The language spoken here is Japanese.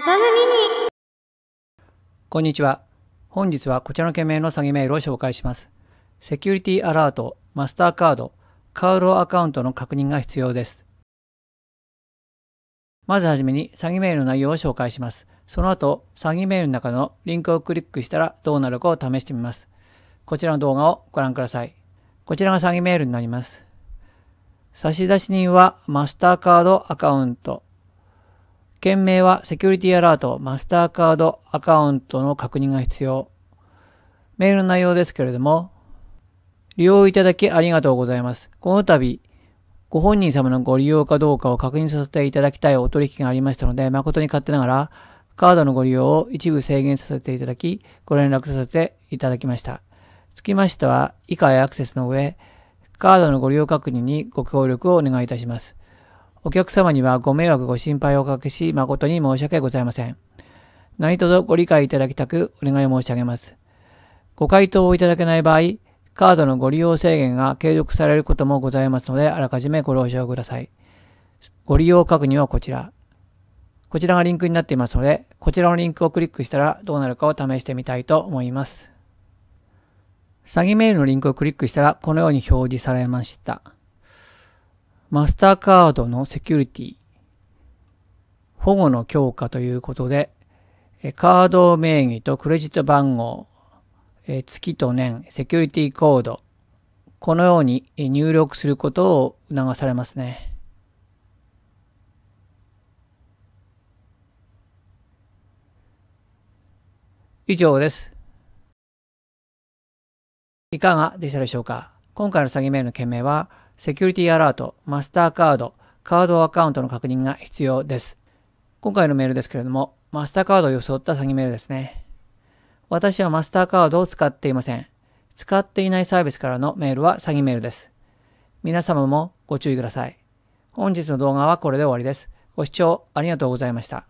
トムミニこんにちは。本日はこちらの件名の詐欺メールを紹介します。セキュリティアラート、マスターカード、カウロアカウントの確認が必要です。まずはじめに詐欺メールの内容を紹介します。その後、詐欺メールの中のリンクをクリックしたらどうなるかを試してみます。こちらの動画をご覧ください。こちらが詐欺メールになります。差出人はマスターカードアカウント。件名はセキュリティアラート、マスターカードアカウントの確認が必要。メールの内容ですけれども、利用いただきありがとうございます。この度、ご本人様のご利用かどうかを確認させていただきたいお取引がありましたので、誠に勝手ながら、カードのご利用を一部制限させていただき、ご連絡させていただきました。つきましては、以下へアクセスの上、カードのご利用確認にご協力をお願いいたします。お客様にはご迷惑ご心配をおかけし、誠に申し訳ございません。何卒ご理解いただきたくお願い申し上げます。ご回答をいただけない場合、カードのご利用制限が継続されることもございますので、あらかじめご了承ください。ご利用確認はこちら。こちらがリンクになっていますので、こちらのリンクをクリックしたらどうなるかを試してみたいと思います。詐欺メールのリンクをクリックしたらこのように表示されました。マスターカードのセキュリティ、保護の強化ということで、カード名義とクレジット番号、月と年、セキュリティコード、このように入力することを促されますね。以上です。いかがでしたでしょうか今回の詐欺メールの件名は、セキュリティアラート、マスターカード、カードアカウントの確認が必要です。今回のメールですけれども、マスターカードを装った詐欺メールですね。私はマスターカードを使っていません。使っていないサービスからのメールは詐欺メールです。皆様もご注意ください。本日の動画はこれで終わりです。ご視聴ありがとうございました。